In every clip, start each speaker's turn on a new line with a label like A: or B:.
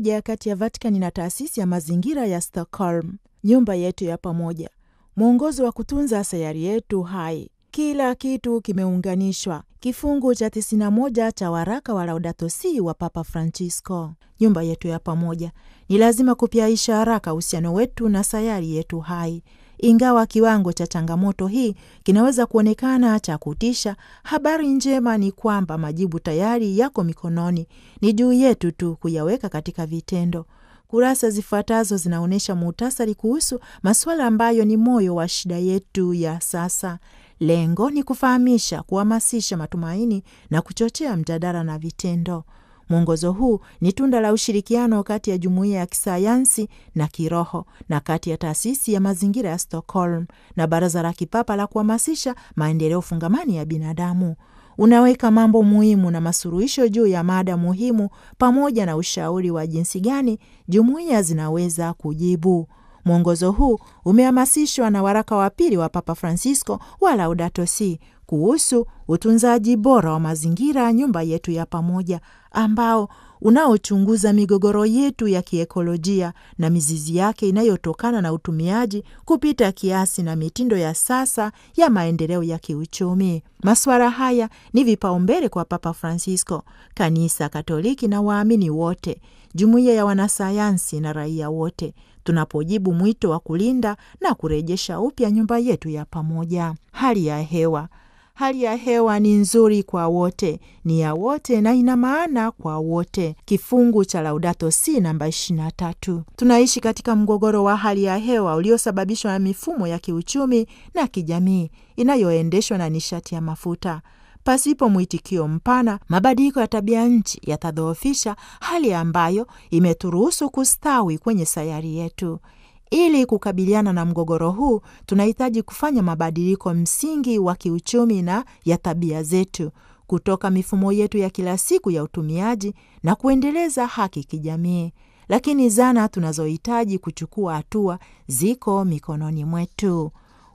A: moja kati ya Vatican na taasisi ya mazingira ya Stockholm, nyumba yetu ya pamoja, mwongozo wa kutunza sayari yetu hai. Kila kitu kimeunganishwa, kifungu cha 91 cha waraka wa Laudato Si wa Papa Francisco. Nyumba yetu ya pamoja ni lazima kupyaisha haraka uhusiano wetu na sayari yetu hai ingawa kiwango cha changamoto hii kinaweza kuonekana cha kutisha, habari njema ni kwamba majibu tayari yako mikononi. Ni juu yetu tu kuyaweka katika vitendo. Kurasa zifuatazo zinaonyesha muhtasari kuhusu masuala ambayo ni moyo wa shida yetu ya sasa. Lengo ni kufahamisha, kuhamasisha matumaini na kuchochea mjadala na vitendo. Mwongozo huu ni tunda la ushirikiano kati ya jumuiya ya kisayansi na kiroho na kati ya taasisi ya mazingira ya Stockholm na Baraza la Kipapa la Kuhamasisha Maendeleo Fungamani ya Binadamu. Unaweka mambo muhimu na masuluhisho juu ya mada muhimu pamoja na ushauri wa jinsi gani jumuiya zinaweza kujibu. Mwongozo huu umehamasishwa na waraka wa pili wa Papa Francisco wa Laudato Si kuhusu utunzaji bora wa mazingira, nyumba yetu ya pamoja, ambao unaochunguza migogoro yetu ya kiekolojia na mizizi yake inayotokana na utumiaji kupita kiasi na mitindo ya sasa ya maendeleo ya kiuchumi. Masuala haya ni vipaumbele kwa Papa Francisco, Kanisa Katoliki na waamini wote, jumuiya ya wanasayansi na raia wote, tunapojibu mwito wa kulinda na kurejesha upya nyumba yetu ya pamoja. Hali ya hewa Hali ya hewa ni nzuri kwa wote, ni ya wote na ina maana kwa wote. Kifungu cha Laudato Si namba 23. Tunaishi katika mgogoro wa hali ya hewa uliosababishwa na mifumo ya kiuchumi na kijamii inayoendeshwa na nishati ya mafuta. Pasipo mwitikio mpana, mabadiliko ya tabia nchi yatadhoofisha hali ambayo imeturuhusu kustawi kwenye sayari yetu. Ili kukabiliana na mgogoro huu, tunahitaji kufanya mabadiliko msingi wa kiuchumi na ya tabia zetu kutoka mifumo yetu ya kila siku ya utumiaji na kuendeleza haki kijamii. Lakini zana tunazohitaji kuchukua hatua ziko mikononi mwetu.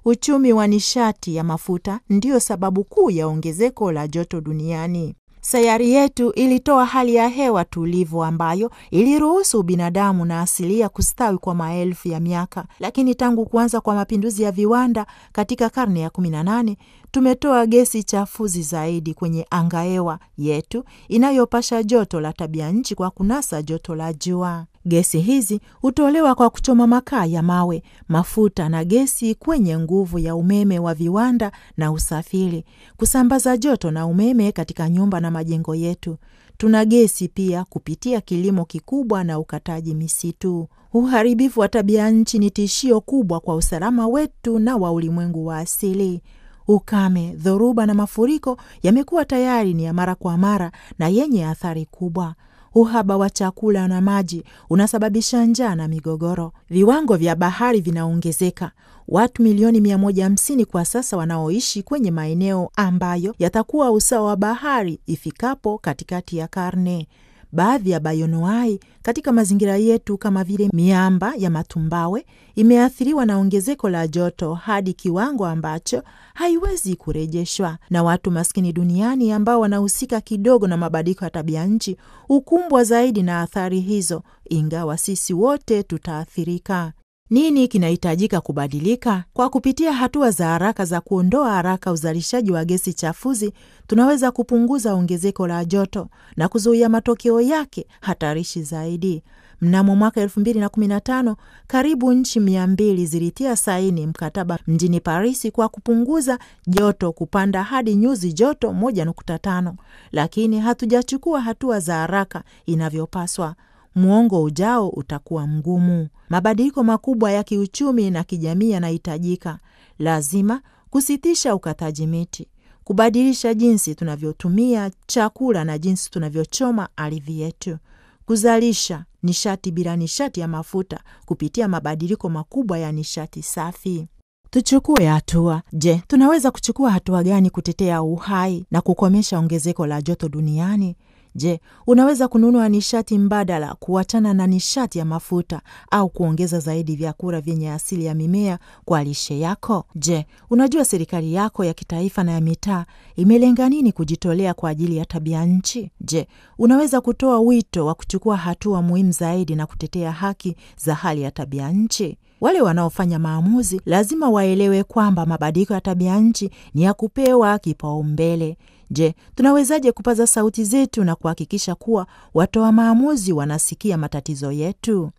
A: Uchumi wa nishati ya mafuta ndiyo sababu kuu ya ongezeko la joto duniani. Sayari yetu ilitoa hali ya hewa tulivu ambayo iliruhusu binadamu na asilia kustawi kwa maelfu ya miaka, lakini tangu kuanza kwa mapinduzi ya viwanda katika karne ya 18 tumetoa gesi chafuzi zaidi kwenye angahewa yetu inayopasha joto la tabia nchi kwa kunasa joto la jua. Gesi hizi hutolewa kwa kuchoma makaa ya mawe, mafuta na gesi kwenye nguvu ya umeme wa viwanda na usafiri, kusambaza joto na umeme katika nyumba na majengo yetu. Tuna gesi pia kupitia kilimo kikubwa na ukataji misitu. Uharibifu wa tabia nchi ni tishio kubwa kwa usalama wetu na wa ulimwengu wa asili. Ukame, dhoruba na mafuriko yamekuwa tayari ni ya mara kwa mara na yenye athari kubwa uhaba wa chakula na maji unasababisha njaa na migogoro. Viwango vya bahari vinaongezeka. Watu milioni 150 kwa sasa wanaoishi kwenye maeneo ambayo yatakuwa usawa wa bahari ifikapo katikati ya karne. Baadhi ya bayonoai katika mazingira yetu kama vile miamba ya matumbawe imeathiriwa na ongezeko la joto hadi kiwango ambacho haiwezi kurejeshwa, na watu maskini duniani ambao wanahusika kidogo na mabadiliko ya tabia nchi hukumbwa zaidi na athari hizo, ingawa sisi wote tutaathirika nini kinahitajika kubadilika? Kwa kupitia hatua za haraka za kuondoa haraka uzalishaji wa gesi chafuzi, tunaweza kupunguza ongezeko la joto na kuzuia matokeo yake hatarishi zaidi. Mnamo mwaka 2015 karibu nchi 2 zilitia saini mkataba mjini Paris kwa kupunguza joto kupanda hadi nyuzi joto 1.5, lakini hatujachukua hatua za haraka inavyopaswa mwongo ujao utakuwa mgumu. Mabadiliko makubwa ya kiuchumi na kijamii yanahitajika. Lazima kusitisha ukataji miti, kubadilisha jinsi tunavyotumia chakula na jinsi tunavyochoma ardhi yetu, kuzalisha nishati bila nishati ya mafuta kupitia mabadiliko makubwa ya nishati safi. Tuchukue hatua. Je, tunaweza kuchukua hatua gani kutetea uhai na kukomesha ongezeko la joto duniani? Je, unaweza kununua nishati mbadala kuachana na nishati ya mafuta au kuongeza zaidi vyakula vyenye asili ya mimea kwa lishe yako? Je, unajua serikali yako ya kitaifa na ya mitaa imelenga nini kujitolea kwa ajili ya tabia nchi? Je, unaweza kutoa wito wa kuchukua hatua muhimu zaidi na kutetea haki za hali ya tabia nchi? Wale wanaofanya maamuzi lazima waelewe kwamba mabadiliko ya tabia nchi ni ya kupewa kipaumbele. Je, tunawezaje kupaza sauti zetu na kuhakikisha kuwa watoa maamuzi wanasikia matatizo yetu?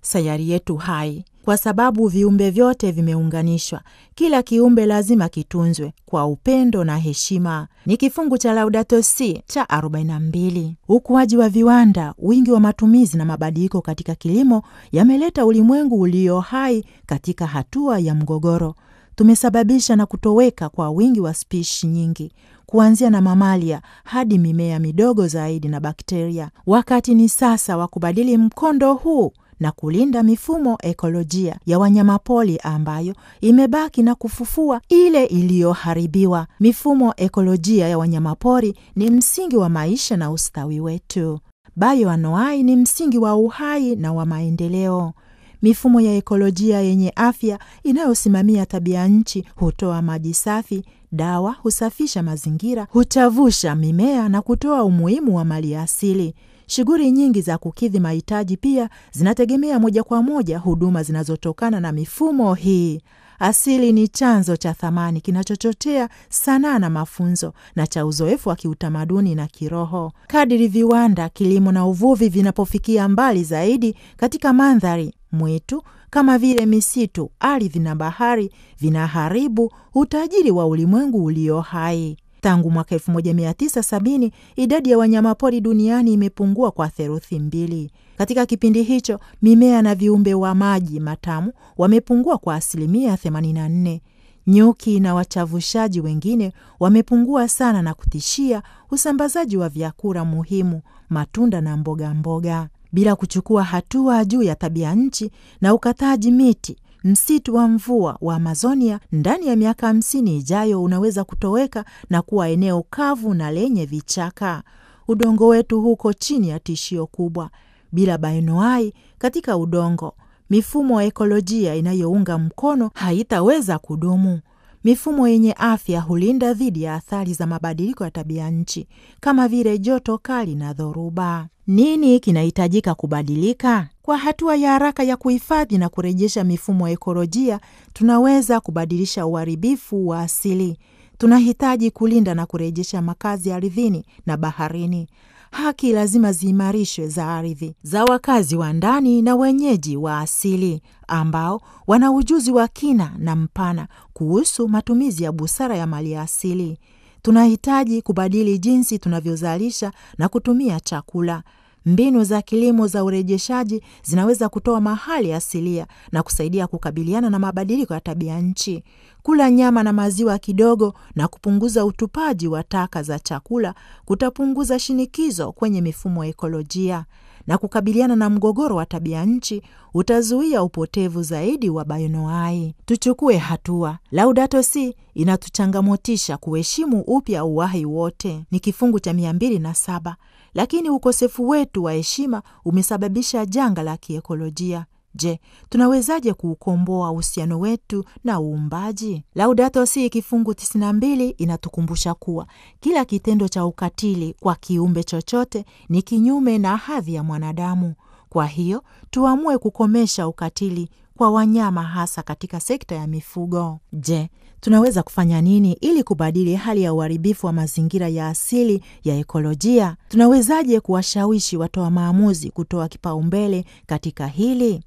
A: Sayari yetu hai kwa sababu viumbe vyote vimeunganishwa. Kila kiumbe lazima kitunzwe kwa upendo na heshima. Ni kifungu cha Laudato Si cha 42. Ukuaji wa viwanda, wingi wa matumizi na mabadiliko katika kilimo yameleta ulimwengu ulio hai katika hatua ya mgogoro. Tumesababisha na kutoweka kwa wingi wa spishi nyingi kuanzia na mamalia hadi mimea midogo zaidi na bakteria. Wakati ni sasa wa kubadili mkondo huu na kulinda mifumo ekolojia ya wanyamapori ambayo imebaki na kufufua ile iliyoharibiwa. Mifumo ekolojia ya wanyamapori ni msingi wa maisha na ustawi wetu. Bayoanuai ni msingi wa uhai na wa maendeleo. Mifumo ya ekolojia yenye afya inayosimamia tabia nchi hutoa maji safi, dawa, husafisha mazingira, huchavusha mimea na kutoa umuhimu wa mali asili. Shughuli nyingi za kukidhi mahitaji pia zinategemea moja kwa moja huduma zinazotokana na mifumo hii. Asili ni chanzo cha thamani kinachochochea sanaa na mafunzo na cha uzoefu wa kiutamaduni na kiroho. Kadiri viwanda, kilimo na uvuvi vinapofikia mbali zaidi katika mandhari mwitu kama vile misitu, ardhi na bahari vinaharibu utajiri wa ulimwengu ulio hai. Tangu mwaka 1970 idadi ya wanyamapori duniani imepungua kwa theluthi mbili. Katika kipindi hicho, mimea na viumbe wa maji matamu wamepungua kwa asilimia 84. Nyuki na wachavushaji wengine wamepungua sana na kutishia usambazaji wa vyakula muhimu, matunda na mboga mboga bila kuchukua hatua juu ya tabia nchi na ukataji miti, msitu wa mvua wa Amazonia ndani ya miaka hamsini ijayo unaweza kutoweka na kuwa eneo kavu na lenye vichaka. Udongo wetu huko chini ya tishio kubwa, bila bainoai katika udongo, mifumo ya ekolojia inayounga mkono haitaweza kudumu. Mifumo yenye afya hulinda dhidi ya athari za mabadiliko ya tabia nchi kama vile joto kali na dhoruba. Nini kinahitajika kubadilika? Kwa hatua ya haraka ya kuhifadhi na kurejesha mifumo ya ekolojia, tunaweza kubadilisha uharibifu wa asili. Tunahitaji kulinda na kurejesha makazi ardhini na baharini. Haki lazima ziimarishwe za ardhi za wakazi wa ndani na wenyeji wa asili ambao wana ujuzi wa kina na mpana kuhusu matumizi ya busara ya mali ya asili tunahitaji kubadili jinsi tunavyozalisha na kutumia chakula. Mbinu za kilimo za urejeshaji zinaweza kutoa mahali asilia na kusaidia kukabiliana na mabadiliko ya tabia nchi. Kula nyama na maziwa kidogo na kupunguza utupaji wa taka za chakula kutapunguza shinikizo kwenye mifumo ya ekolojia na kukabiliana na mgogoro wa tabia nchi utazuia upotevu zaidi wa bayonoai. Tuchukue hatua. Laudato Si inatuchangamotisha kuheshimu upya uwahi wote, ni kifungu cha mia mbili na saba. Lakini ukosefu wetu wa heshima umesababisha janga la kiekolojia. Je, tunawezaje kuukomboa uhusiano wetu na uumbaji? Laudato Si kifungu 92 inatukumbusha kuwa kila kitendo cha ukatili kwa kiumbe chochote ni kinyume na hadhi ya mwanadamu. Kwa hiyo tuamue kukomesha ukatili kwa wanyama hasa katika sekta ya mifugo. Je, tunaweza kufanya nini ili kubadili hali ya uharibifu wa mazingira ya asili ya ekolojia? Tunawezaje kuwashawishi watoa maamuzi kutoa kipaumbele katika hili?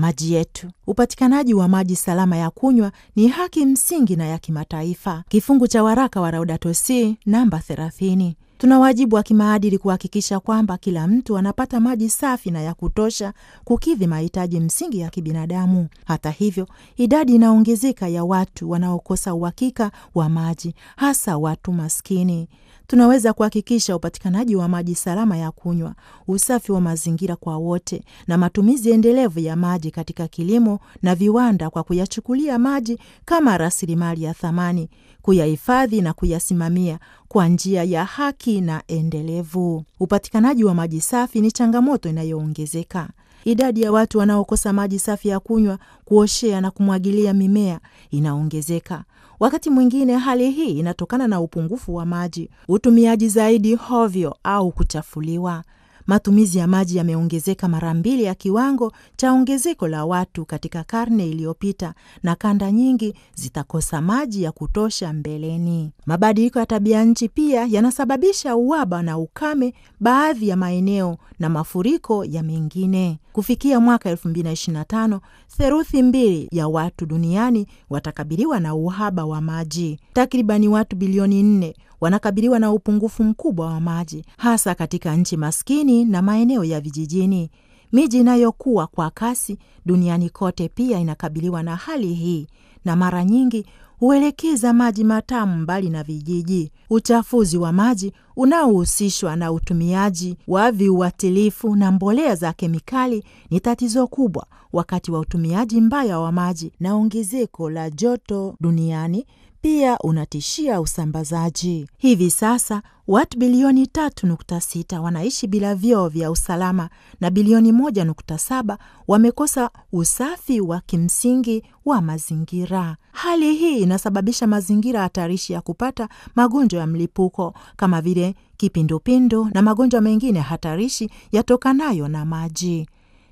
A: maji yetu. Upatikanaji wa maji salama ya kunywa ni haki msingi na ya kimataifa. Kifungu cha waraka wa Laudato Si namba 30. Tuna wajibu wa kimaadili kuhakikisha kwamba kila mtu anapata maji safi na ya kutosha kukidhi mahitaji msingi ya kibinadamu. Hata hivyo, idadi inaongezeka ya watu wanaokosa uhakika wa maji, hasa watu maskini tunaweza kuhakikisha upatikanaji wa maji salama ya kunywa, usafi wa mazingira kwa wote na matumizi endelevu ya maji katika kilimo na viwanda, kwa kuyachukulia maji kama rasilimali ya thamani, kuyahifadhi na kuyasimamia kwa njia ya haki na endelevu. Upatikanaji wa maji safi ni changamoto inayoongezeka. Idadi ya watu wanaokosa maji safi ya kunywa, kuoshea na kumwagilia mimea inaongezeka. Wakati mwingine hali hii inatokana na upungufu wa maji, utumiaji zaidi hovyo au kuchafuliwa. Matumizi ya maji yameongezeka mara mbili ya kiwango cha ongezeko la watu katika karne iliyopita na kanda nyingi zitakosa maji ya kutosha mbeleni. Mabadiliko ya tabia nchi pia yanasababisha uhaba na ukame baadhi ya maeneo na mafuriko ya mengine. Kufikia mwaka 2025, theluthi mbili ya watu duniani watakabiliwa na uhaba wa maji. Takribani watu bilioni nne wanakabiliwa na upungufu mkubwa wa maji, hasa katika nchi maskini na maeneo ya vijijini. Miji inayokuwa kwa kasi duniani kote pia inakabiliwa na hali hii, na mara nyingi huelekeza maji matamu mbali na vijiji. Uchafuzi wa maji unaohusishwa na utumiaji wa viuatilifu na mbolea za kemikali ni tatizo kubwa wakati wa utumiaji mbaya wa maji na ongezeko la joto duniani pia unatishia usambazaji. Hivi sasa watu bilioni 3.6 wanaishi bila vyoo vya usalama na bilioni 1.7 wamekosa usafi wa kimsingi wa mazingira. Hali hii inasababisha mazingira hatarishi ya kupata magonjwa ya mlipuko kama vile kipindupindu na magonjwa mengine hatarishi yatokanayo na maji.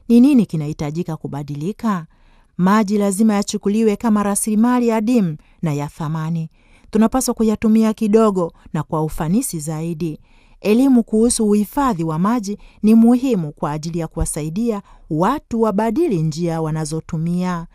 A: Ni nini kinahitajika kubadilika? Maji lazima yachukuliwe kama rasilimali adimu na ya thamani. Tunapaswa kuyatumia kidogo na kwa ufanisi zaidi. Elimu kuhusu uhifadhi wa maji ni muhimu kwa ajili ya kuwasaidia watu wabadili njia wanazotumia.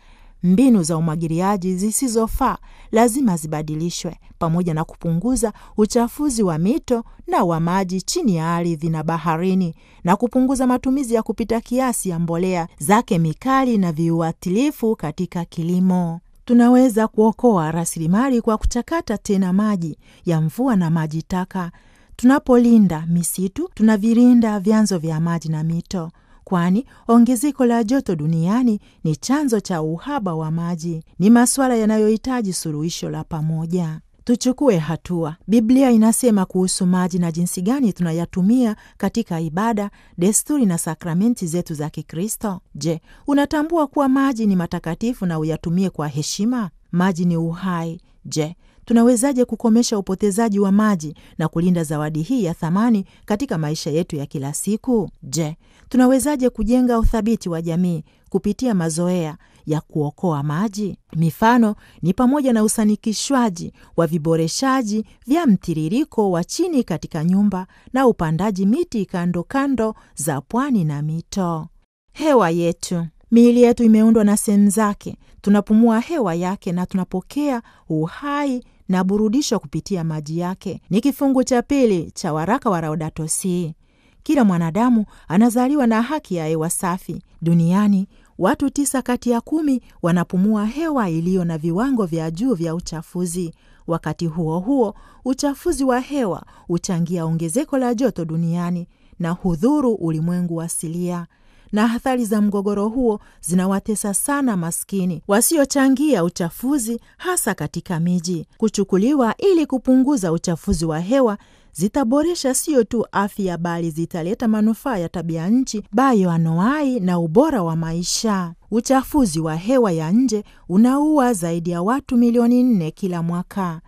A: Mbinu za umwagiliaji zisizofaa lazima zibadilishwe, pamoja na kupunguza uchafuzi wa mito na wa maji chini ya ardhi na baharini, na kupunguza matumizi ya kupita kiasi ya mbolea za kemikali na viuatilifu katika kilimo. Tunaweza kuokoa rasilimali kwa kuchakata tena maji ya mvua na maji taka. Tunapolinda misitu, tunavilinda vyanzo vya maji na mito kwani ongezeko la joto duniani ni chanzo cha uhaba wa maji. Ni masuala yanayohitaji suluhisho la pamoja. Tuchukue hatua. Biblia inasema kuhusu maji na jinsi gani tunayatumia katika ibada, desturi na sakramenti zetu za Kikristo. Je, unatambua kuwa maji ni matakatifu na uyatumie kwa heshima? Maji ni uhai. Je, tunawezaje kukomesha upotezaji wa maji na kulinda zawadi hii ya thamani katika maisha yetu ya kila siku? Je, tunawezaje kujenga uthabiti wa jamii kupitia mazoea ya kuokoa maji? Mifano ni pamoja na usanikishwaji wa viboreshaji vya mtiririko wa chini katika nyumba na upandaji miti kando kando za pwani na mito. Hewa yetu Miili yetu imeundwa na sehemu zake, tunapumua hewa yake na tunapokea uhai na burudisho kupitia maji yake. Ni kifungu cha pili cha waraka wa Laudato Si. Kila mwanadamu anazaliwa na haki ya hewa safi. Duniani watu tisa kati ya kumi wanapumua hewa iliyo na viwango vya juu vya uchafuzi. Wakati huo huo, uchafuzi wa hewa huchangia ongezeko la joto duniani na hudhuru ulimwengu asilia na athari za mgogoro huo zinawatesa sana maskini wasiochangia uchafuzi, hasa katika miji. Kuchukuliwa ili kupunguza uchafuzi wa hewa zitaboresha sio tu afya bali zitaleta manufaa ya tabia nchi, bayo anoai na ubora wa maisha. Uchafuzi wa hewa ya nje unaua zaidi ya watu milioni nne kila mwaka.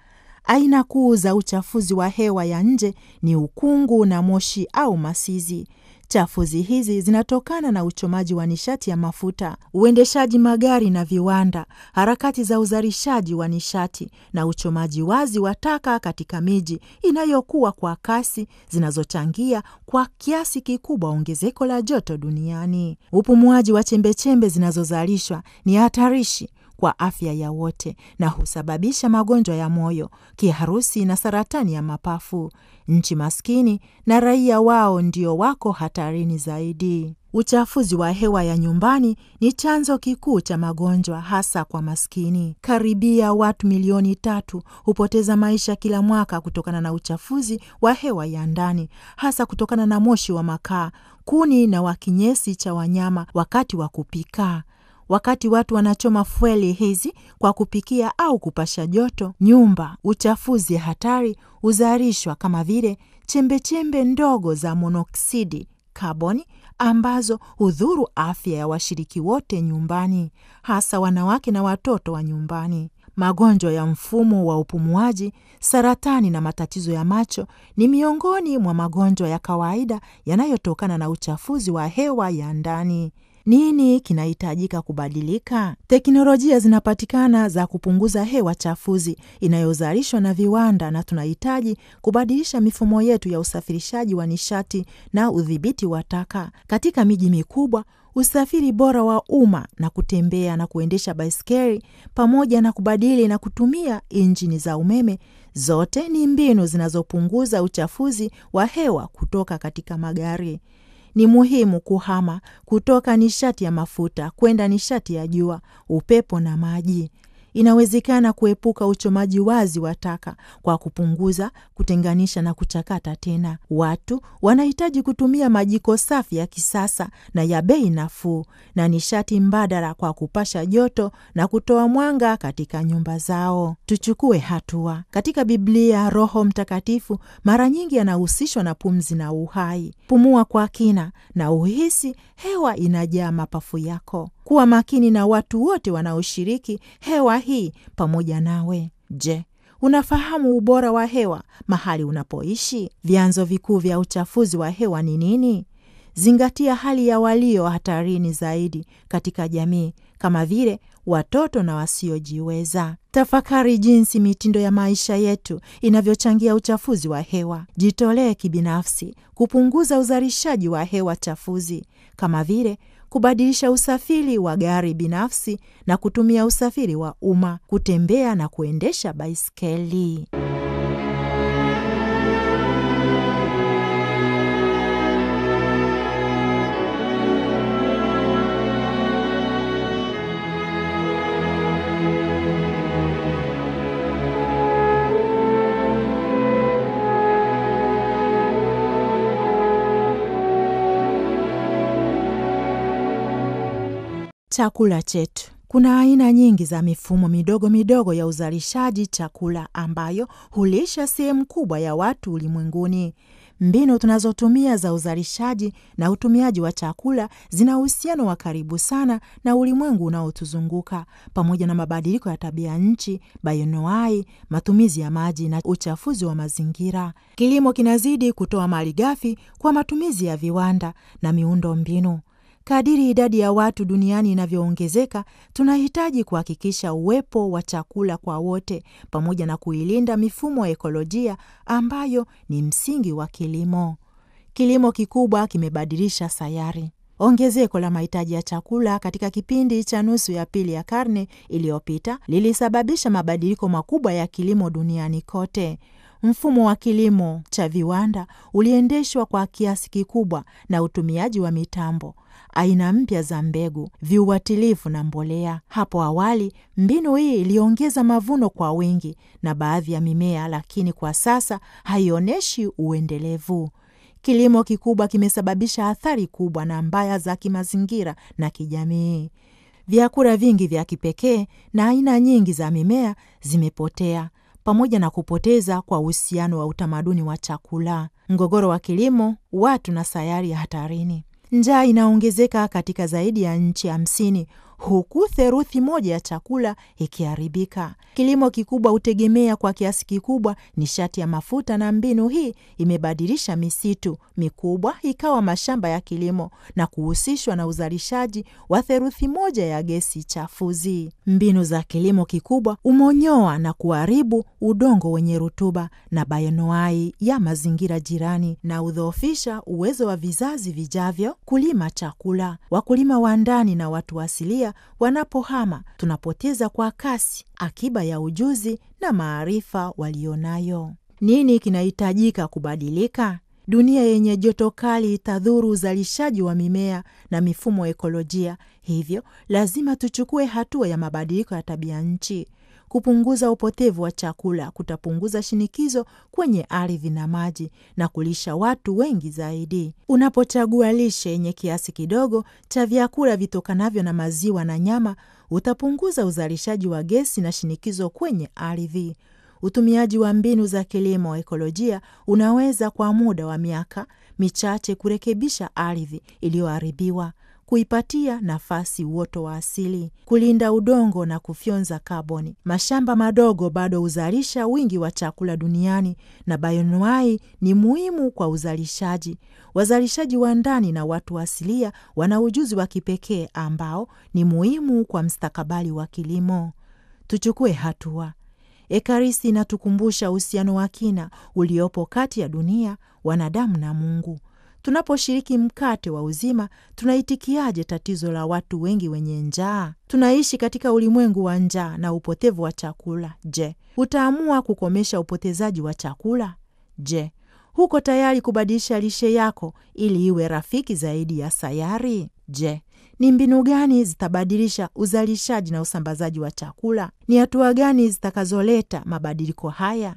A: Aina kuu za uchafuzi wa hewa ya nje ni ukungu na moshi au masizi. Chafuzi hizi zinatokana na uchomaji wa nishati ya mafuta, uendeshaji magari na viwanda, harakati za uzalishaji wa nishati na uchomaji wazi wa taka katika miji inayokuwa kwa kasi zinazochangia kwa kiasi kikubwa ongezeko la joto duniani. Upumuaji wa chembechembe zinazozalishwa ni hatarishi kwa afya ya wote na husababisha magonjwa ya moyo, kiharusi na saratani ya mapafu. Nchi maskini na raia wao ndio wako hatarini zaidi. Uchafuzi wa hewa ya nyumbani ni chanzo kikuu cha magonjwa hasa kwa maskini. Karibia watu milioni tatu hupoteza maisha kila mwaka kutokana na uchafuzi wa hewa ya ndani, hasa kutokana na moshi wa makaa, kuni na wakinyesi cha wanyama wakati wa kupika wakati watu wanachoma fueli hizi kwa kupikia au kupasha joto nyumba, uchafuzi hatari huzalishwa kama vile chembechembe ndogo za monoksidi kaboni ambazo hudhuru afya ya washiriki wote nyumbani, hasa wanawake na watoto wa nyumbani. Magonjwa ya mfumo wa upumuaji, saratani na matatizo ya macho ni miongoni mwa magonjwa ya kawaida yanayotokana na uchafuzi wa hewa ya ndani. Nini kinahitajika kubadilika? Teknolojia zinapatikana za kupunguza hewa chafuzi inayozalishwa na viwanda, na tunahitaji kubadilisha mifumo yetu ya usafirishaji wa nishati na udhibiti wa taka. Katika miji mikubwa, usafiri bora wa umma na kutembea na kuendesha baiskeli pamoja na kubadili na kutumia injini za umeme zote ni mbinu zinazopunguza uchafuzi wa hewa kutoka katika magari ni muhimu kuhama kutoka nishati ya mafuta kwenda nishati ya jua, upepo na maji inawezekana kuepuka uchomaji wazi wa taka kwa kupunguza, kutenganisha na kuchakata tena. Watu wanahitaji kutumia majiko safi ya kisasa na ya bei nafuu na nishati mbadala kwa kupasha joto na kutoa mwanga katika nyumba zao. Tuchukue hatua. Katika Biblia, Roho Mtakatifu mara nyingi anahusishwa na pumzi na uhai. Pumua kwa kina na uhisi hewa inajaa mapafu yako kuwa makini na watu wote wanaoshiriki hewa hii pamoja nawe. Je, unafahamu ubora wa hewa mahali unapoishi? Vyanzo vikuu vya uchafuzi wa hewa ni nini? Zingatia hali ya walio hatarini zaidi katika jamii kama vile watoto na wasiojiweza. Tafakari jinsi mitindo ya maisha yetu inavyochangia uchafuzi wa hewa. Jitolee kibinafsi kupunguza uzalishaji wa hewa chafuzi kama vile kubadilisha usafiri wa gari binafsi na kutumia usafiri wa umma, kutembea na kuendesha baiskeli. chakula chetu. Kuna aina nyingi za mifumo midogo midogo ya uzalishaji chakula ambayo hulisha sehemu kubwa ya watu ulimwenguni. Mbinu tunazotumia za uzalishaji na utumiaji wa chakula zina uhusiano wa karibu sana na ulimwengu unaotuzunguka pamoja na mabadiliko ya tabia nchi, bayonoai, matumizi ya maji na uchafuzi wa mazingira. Kilimo kinazidi kutoa malighafi kwa matumizi ya viwanda na miundo mbinu. Kadiri idadi ya watu duniani inavyoongezeka, tunahitaji kuhakikisha uwepo wa chakula kwa wote pamoja na kuilinda mifumo ya ekolojia ambayo ni msingi wa kilimo. Kilimo kikubwa kimebadilisha sayari. Ongezeko la mahitaji ya chakula katika kipindi cha nusu ya pili ya karne iliyopita lilisababisha mabadiliko makubwa ya kilimo duniani kote. Mfumo wa kilimo cha viwanda uliendeshwa kwa kiasi kikubwa na utumiaji wa mitambo aina mpya za mbegu, viuatilifu na mbolea. Hapo awali mbinu hii iliongeza mavuno kwa wingi na baadhi ya mimea, lakini kwa sasa haionyeshi uendelevu. Kilimo kikubwa kimesababisha athari kubwa na mbaya za kimazingira na kijamii. Vyakula vingi vya kipekee na aina nyingi za mimea zimepotea pamoja na kupoteza kwa uhusiano wa utamaduni wa chakula. Mgogoro wa kilimo, watu na sayari hatarini. Njaa inaongezeka katika zaidi ya nchi hamsini huku theruthi moja ya chakula ikiharibika. Kilimo kikubwa hutegemea kwa kiasi kikubwa nishati ya mafuta, na mbinu hii imebadilisha misitu mikubwa ikawa mashamba ya kilimo na kuhusishwa na uzalishaji wa theruthi moja ya gesi chafuzi. Mbinu za kilimo kikubwa umonyoa na kuharibu udongo wenye rutuba na bayonoai ya mazingira jirani na udhoofisha uwezo wa vizazi vijavyo kulima chakula. Wakulima wa ndani na watu asilia familia wanapohama, tunapoteza kwa kasi akiba ya ujuzi na maarifa walionayo. Nini kinahitajika kubadilika? Dunia yenye joto kali itadhuru uzalishaji wa mimea na mifumo ya ekolojia. Hivyo lazima tuchukue hatua ya mabadiliko ya tabia nchi. Kupunguza upotevu wa chakula kutapunguza shinikizo kwenye ardhi na maji na kulisha watu wengi zaidi. Unapochagua lishe yenye kiasi kidogo cha vyakula vitokanavyo na maziwa na nyama, utapunguza uzalishaji wa gesi na shinikizo kwenye ardhi. Utumiaji wa mbinu za kilimo ekolojia unaweza kwa muda wa miaka michache kurekebisha ardhi iliyoharibiwa kuipatia nafasi uoto wa asili, kulinda udongo na kufyonza kaboni. Mashamba madogo bado huzalisha wingi wa chakula duniani na bayonwai ni muhimu kwa uzalishaji. Wazalishaji wa ndani na watu asilia wana ujuzi wa kipekee ambao ni muhimu kwa mstakabali wa kilimo. Tuchukue hatua. Ekaristi inatukumbusha uhusiano wa kina uliopo kati ya dunia, wanadamu na Mungu. Tunaposhiriki mkate wa uzima, tunaitikiaje tatizo la watu wengi wenye njaa? Tunaishi katika ulimwengu wa njaa na upotevu wa chakula. Je, utaamua kukomesha upotezaji wa chakula? Je, huko tayari kubadilisha lishe yako ili iwe rafiki zaidi ya sayari? Je, ni mbinu gani zitabadilisha uzalishaji na usambazaji wa chakula? Ni hatua gani zitakazoleta mabadiliko haya?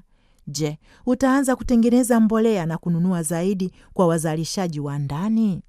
A: Je, utaanza kutengeneza mbolea na kununua zaidi kwa wazalishaji wa ndani?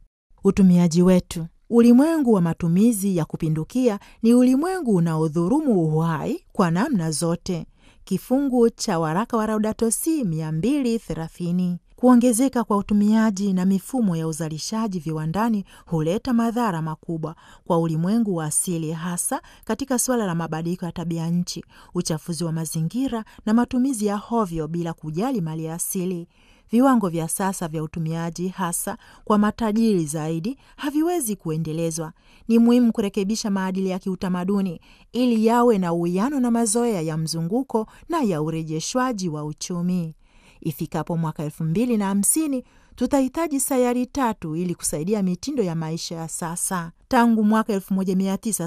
A: Utumiaji wetu Ulimwengu wa matumizi ya kupindukia ni ulimwengu unaodhurumu uhai kwa namna zote. Kifungu cha waraka wa Laudato Si 230. Kuongezeka kwa utumiaji na mifumo ya uzalishaji viwandani huleta madhara makubwa kwa ulimwengu wa asili, hasa katika suala la mabadiliko ya tabia nchi, uchafuzi wa mazingira na matumizi ya hovyo bila kujali mali ya asili. Viwango vya sasa vya utumiaji, hasa kwa matajiri zaidi, haviwezi kuendelezwa. Ni muhimu kurekebisha maadili ya kiutamaduni ili yawe na uwiano na mazoea ya mzunguko na ya urejeshwaji wa uchumi. Ifikapo mwaka elfu mbili na hamsini tutahitaji sayari tatu ili kusaidia mitindo ya maisha ya sasa. Tangu mwaka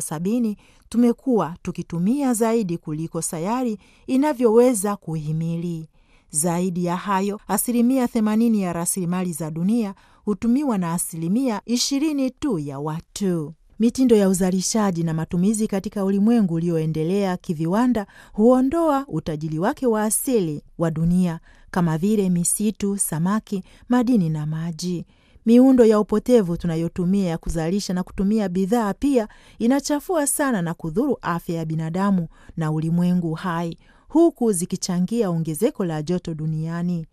A: sabini tumekuwa tukitumia zaidi kuliko sayari inavyoweza kuhimili. Zaidi ya hayo, asilimia themanini ya rasilimali za dunia hutumiwa na asilimia ishirini tu ya watu. Mitindo ya uzalishaji na matumizi katika ulimwengu ulioendelea kiviwanda huondoa utajiri wake wa asili wa dunia kama vile misitu, samaki, madini na maji. Miundo ya upotevu tunayotumia ya kuzalisha na kutumia bidhaa pia inachafua sana na kudhuru afya ya binadamu na ulimwengu hai, huku zikichangia ongezeko la joto duniani.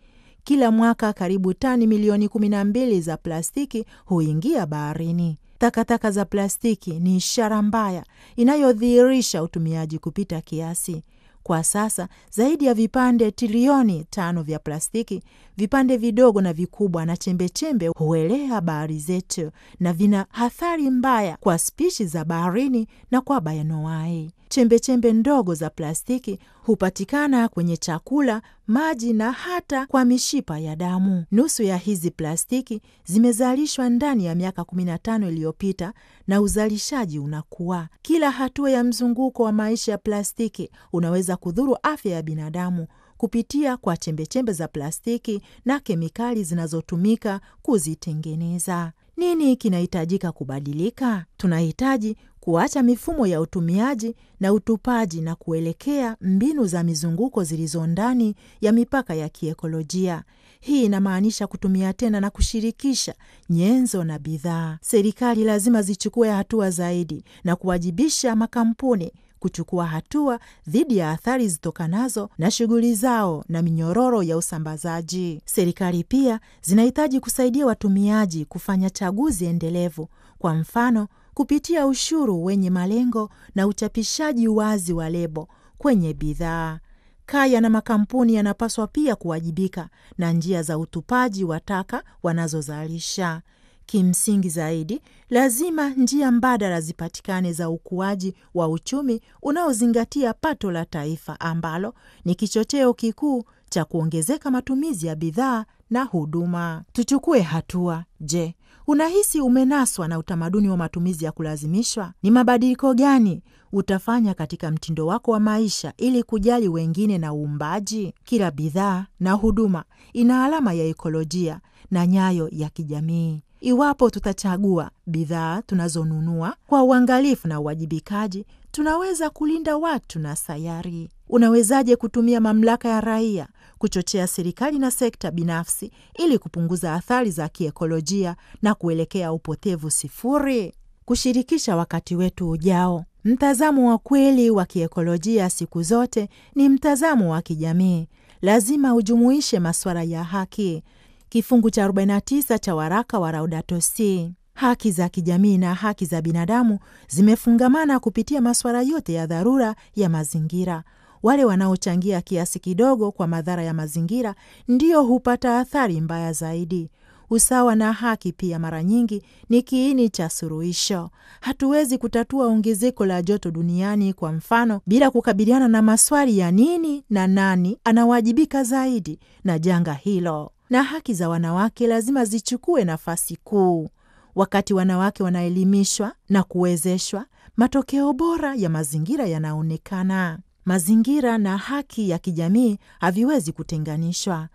A: Kila mwaka karibu tani milioni kumi na mbili za plastiki huingia baharini. Takataka za plastiki ni ishara mbaya inayodhihirisha utumiaji kupita kiasi. Kwa sasa zaidi ya vipande trilioni tano vya plastiki, vipande vidogo na vikubwa na chembechembe huelea bahari zetu, na vina athari mbaya kwa spishi za baharini na kwa bayanoai chembechembe ndogo za plastiki hupatikana kwenye chakula, maji na hata kwa mishipa ya damu. Nusu ya hizi plastiki zimezalishwa ndani ya miaka 15 iliyopita na uzalishaji unakuwa. Kila hatua ya mzunguko wa maisha ya plastiki unaweza kudhuru afya ya binadamu kupitia kwa chembechembe za plastiki na kemikali zinazotumika kuzitengeneza. Nini kinahitajika kubadilika? Tunahitaji kuacha mifumo ya utumiaji na utupaji na kuelekea mbinu za mizunguko zilizo ndani ya mipaka ya kiekolojia. Hii inamaanisha kutumia tena na kushirikisha nyenzo na bidhaa. Serikali lazima zichukue hatua zaidi na kuwajibisha makampuni kuchukua hatua dhidi ya athari zitokanazo na shughuli zao na minyororo ya usambazaji. Serikali pia zinahitaji kusaidia watumiaji kufanya chaguzi endelevu, kwa mfano kupitia ushuru wenye malengo na uchapishaji wazi wa lebo kwenye bidhaa. Kaya na makampuni yanapaswa pia kuwajibika na njia za utupaji wa taka wanazozalisha. Kimsingi zaidi, lazima njia mbadala zipatikane za ukuaji wa uchumi unaozingatia pato la taifa ambalo ni kichocheo kikuu cha kuongezeka matumizi ya bidhaa na huduma. Tuchukue hatua. Je, Unahisi umenaswa na utamaduni wa matumizi ya kulazimishwa? Ni mabadiliko gani utafanya katika mtindo wako wa maisha ili kujali wengine na uumbaji? Kila bidhaa na huduma ina alama ya ekolojia na nyayo ya kijamii. Iwapo tutachagua bidhaa tunazonunua kwa uangalifu na uwajibikaji, tunaweza kulinda watu na sayari. Unawezaje kutumia mamlaka ya raia kuchochea serikali na sekta binafsi ili kupunguza athari za kiekolojia na kuelekea upotevu sifuri? Kushirikisha wakati wetu ujao. Mtazamo wa kweli wa kiekolojia siku zote ni mtazamo wa kijamii, lazima ujumuishe masuala ya haki. Kifungu cha 49 cha waraka wa Laudato Si haki za kijamii na haki za binadamu zimefungamana kupitia masuala yote ya dharura ya mazingira. Wale wanaochangia kiasi kidogo kwa madhara ya mazingira ndio hupata athari mbaya zaidi. Usawa na haki pia mara nyingi ni kiini cha suluhisho. Hatuwezi kutatua ongezeko la joto duniani, kwa mfano, bila kukabiliana na maswali ya nini na nani anawajibika zaidi na janga hilo, na haki za wanawake lazima zichukue nafasi kuu. Wakati wanawake wanaelimishwa na kuwezeshwa, matokeo bora ya mazingira yanaonekana. Mazingira na haki ya kijamii haviwezi kutenganishwa.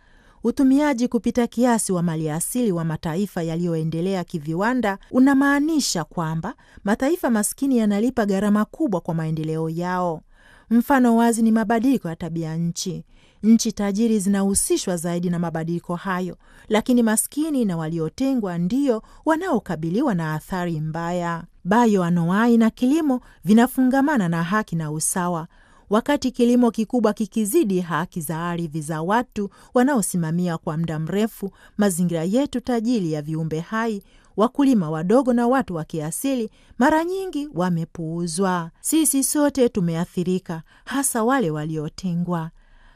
A: Utumiaji kupita kiasi wa mali asili wa mataifa yaliyoendelea kiviwanda unamaanisha kwamba mataifa maskini yanalipa gharama kubwa kwa maendeleo yao. Mfano wazi ni mabadiliko ya tabia nchi. Nchi tajiri zinahusishwa zaidi na mabadiliko hayo, lakini maskini na waliotengwa ndio wanaokabiliwa na athari mbaya. Bayoanuai na kilimo vinafungamana na haki na usawa. Wakati kilimo kikubwa kikizidi haki za ardhi za watu wanaosimamia kwa muda mrefu mazingira yetu tajiri ya viumbe hai, wakulima wadogo na watu wa kiasili mara nyingi wamepuuzwa. Sisi sote tumeathirika, hasa wale waliotengwa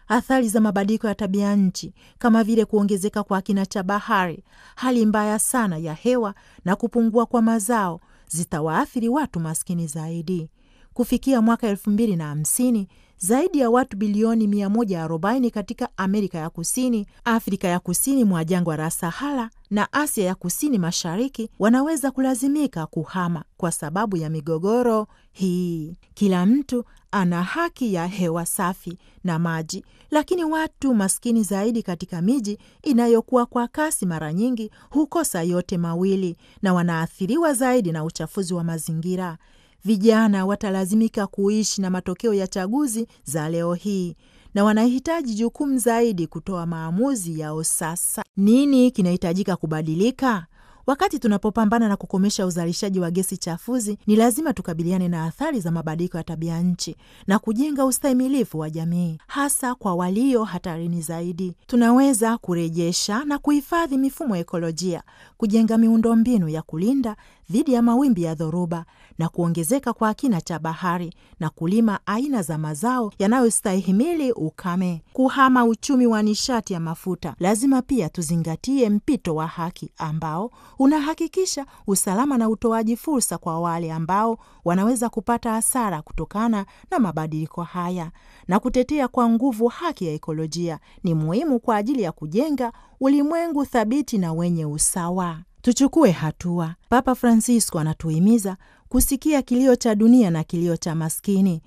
A: athari za mabadiliko ya tabia nchi kama vile kuongezeka kwa kina cha bahari, hali mbaya sana ya hewa na kupungua kwa mazao zitawaathiri watu maskini zaidi. Kufikia mwaka elfu mbili na hamsini zaidi ya watu bilioni 140 katika Amerika ya Kusini, Afrika ya Kusini mwa jangwa la Sahara na Asia ya Kusini Mashariki wanaweza kulazimika kuhama kwa sababu ya migogoro hii. Kila mtu ana haki ya hewa safi na maji, lakini watu maskini zaidi katika miji inayokuwa kwa kasi mara nyingi hukosa yote mawili na wanaathiriwa zaidi na uchafuzi wa mazingira. Vijana watalazimika kuishi na matokeo ya chaguzi za leo hii na wanahitaji jukumu zaidi kutoa maamuzi yao sasa. Nini kinahitajika kubadilika? Wakati tunapopambana na kukomesha uzalishaji wa gesi chafuzi, ni lazima tukabiliane na athari za mabadiliko ya tabia nchi na kujenga ustahimilifu wa jamii, hasa kwa walio hatarini zaidi. Tunaweza kurejesha na kuhifadhi mifumo ya ekolojia, kujenga miundombinu ya kulinda dhidi ya mawimbi ya dhoruba na kuongezeka kwa kina cha bahari na kulima aina za mazao yanayostahimili ukame. Kuhama uchumi wa nishati ya mafuta, lazima pia tuzingatie mpito wa haki ambao unahakikisha usalama na utoaji fursa kwa wale ambao wanaweza kupata hasara kutokana na mabadiliko haya, na kutetea kwa nguvu haki ya ekolojia ni muhimu kwa ajili ya kujenga ulimwengu thabiti na wenye usawa. Tuchukue hatua. Papa Francisco anatuhimiza kusikia kilio cha dunia na kilio cha maskini.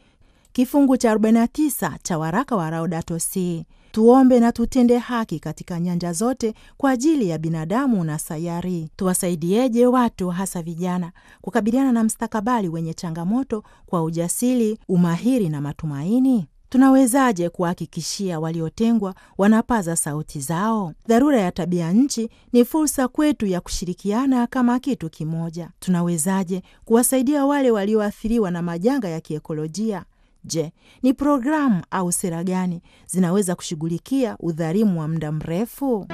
A: Kifungu cha 49 cha waraka wa Laudato Si. Tuombe na tutende haki katika nyanja zote kwa ajili ya binadamu na sayari. Tuwasaidieje watu hasa vijana kukabiliana na mstakabali wenye changamoto kwa ujasiri, umahiri na matumaini? Tunawezaje kuwahakikishia waliotengwa wanapaza sauti zao? Dharura ya tabia nchi ni fursa kwetu ya kushirikiana kama kitu kimoja. Tunawezaje kuwasaidia wale walioathiriwa na majanga ya kiekolojia? Je, ni programu au sera gani zinaweza kushughulikia udhalimu wa muda mrefu?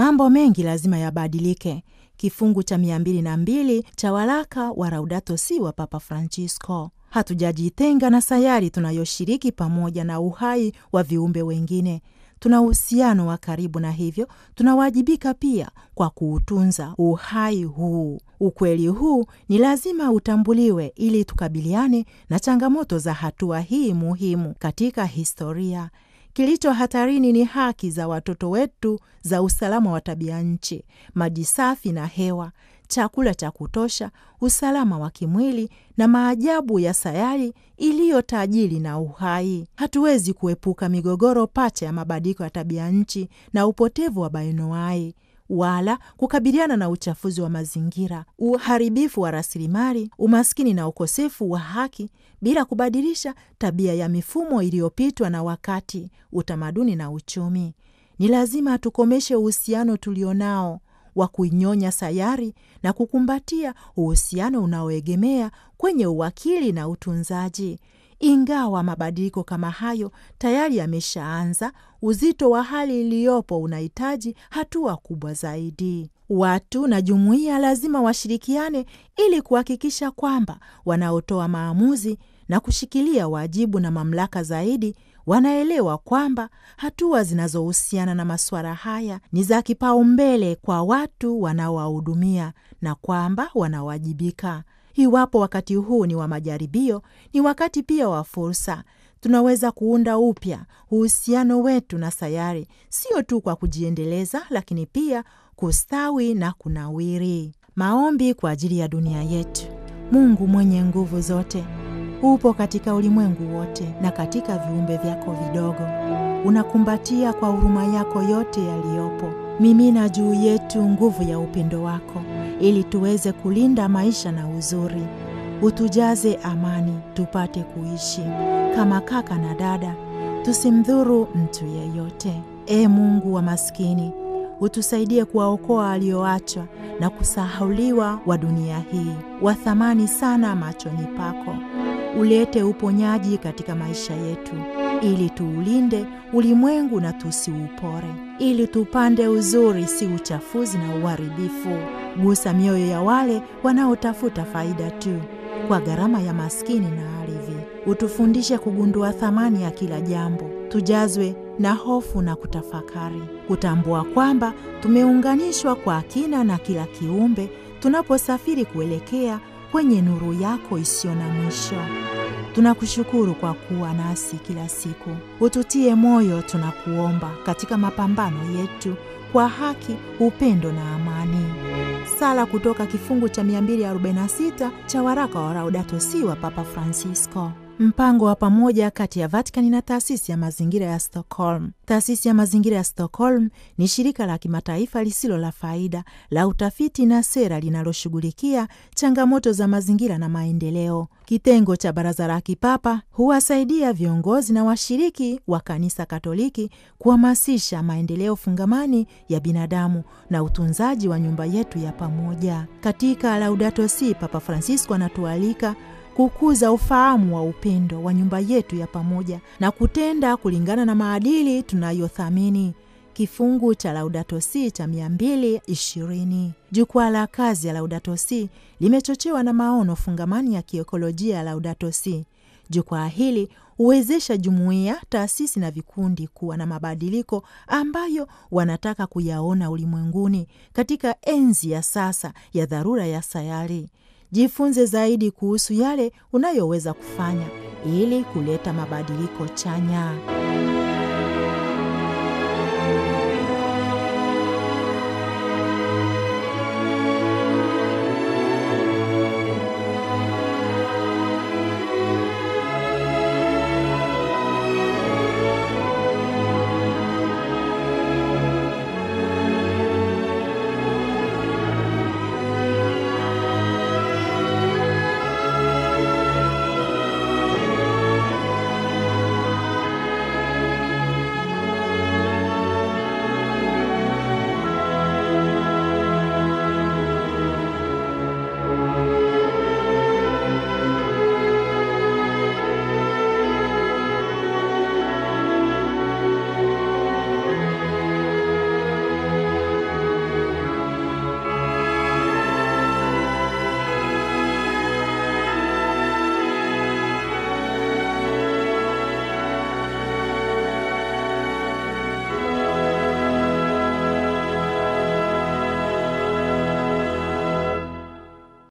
A: Mambo mengi lazima yabadilike. Kifungu cha mia mbili na mbili cha waraka wa Laudato Si wa Papa Francisco. Hatujajitenga na sayari tunayoshiriki pamoja na uhai wa viumbe wengine. Tuna uhusiano wa karibu, na hivyo tunawajibika pia kwa kuutunza uhai huu. Ukweli huu ni lazima utambuliwe ili tukabiliane na changamoto za hatua hii muhimu katika historia. Kilicho hatarini ni haki za watoto wetu za usalama wa tabia nchi, maji safi na hewa, chakula cha kutosha, usalama wa kimwili na maajabu ya sayari iliyo tajiri na uhai. Hatuwezi kuepuka migogoro pacha ya mabadiliko ya tabia nchi na upotevu wa bainoai wala kukabiliana na uchafuzi wa mazingira, uharibifu wa rasilimali, umaskini na ukosefu wa haki, bila kubadilisha tabia ya mifumo iliyopitwa na wakati, utamaduni na uchumi. Ni lazima tukomeshe uhusiano tulionao wa kuinyonya sayari na kukumbatia uhusiano unaoegemea kwenye uwakili na utunzaji ingawa mabadiliko kama hayo tayari yameshaanza, uzito wa hali iliyopo unahitaji hatua kubwa zaidi. Watu na jumuiya lazima washirikiane ili kuhakikisha kwamba wanaotoa maamuzi na kushikilia wajibu na mamlaka zaidi wanaelewa kwamba hatua zinazohusiana na masuala haya ni za kipaumbele kwa watu wanaowahudumia na kwamba wanawajibika. Iwapo wakati huu ni wa majaribio, ni wakati pia wa fursa. Tunaweza kuunda upya uhusiano wetu na sayari, sio tu kwa kujiendeleza, lakini pia kustawi na kunawiri. Maombi kwa ajili ya dunia yetu. Mungu mwenye nguvu zote, upo katika ulimwengu wote na katika viumbe vyako vidogo, unakumbatia kwa huruma yako yote yaliyopo. Mimina juu yetu nguvu ya upendo wako ili tuweze kulinda maisha na uzuri. Utujaze amani tupate kuishi kama kaka na dada, tusimdhuru mtu yeyote. Ee Mungu wa maskini, utusaidie kuwaokoa walioachwa na kusahauliwa wa dunia hii, wa thamani sana machoni pako. Ulete uponyaji katika maisha yetu ili tuulinde ulimwengu na tusiupore, ili tupande uzuri, si uchafuzi na uharibifu. Gusa mioyo ya wale wanaotafuta faida tu kwa gharama ya maskini na ardhi. Utufundishe kugundua thamani ya kila jambo, tujazwe na hofu na kutafakari, kutambua kwamba tumeunganishwa kwa kina na kila kiumbe tunaposafiri kuelekea kwenye nuru yako isiyo na mwisho. Tunakushukuru kwa kuwa nasi kila siku, ututie moyo, tunakuomba, katika mapambano yetu kwa haki, upendo na amani. Sala kutoka kifungu cha 246 cha waraka wa Laudato Si wa Papa Francisco mpango wa pamoja kati ya Vatican na taasisi ya mazingira ya Stockholm. Taasisi ya mazingira ya Stockholm ni shirika la kimataifa lisilo la faida la utafiti na sera linaloshughulikia changamoto za mazingira na maendeleo. Kitengo cha Baraza la Kipapa huwasaidia viongozi na washiriki wa Kanisa Katoliki kuhamasisha maendeleo fungamani ya binadamu na utunzaji wa nyumba yetu ya pamoja. Katika Laudato Si, Papa Francisco anatualika kukuza ufahamu wa upendo wa nyumba yetu ya pamoja na kutenda kulingana na maadili tunayothamini. Kifungu cha Laudato Si cha 220. Jukwaa la kazi ya Laudato Si limechochewa na maono fungamani ya kiekolojia ya Laudato Si. Jukwaa hili huwezesha jumuiya, taasisi na vikundi kuwa na mabadiliko ambayo wanataka kuyaona ulimwenguni katika enzi ya sasa ya dharura ya sayari. Jifunze zaidi kuhusu yale unayoweza kufanya ili kuleta mabadiliko chanya.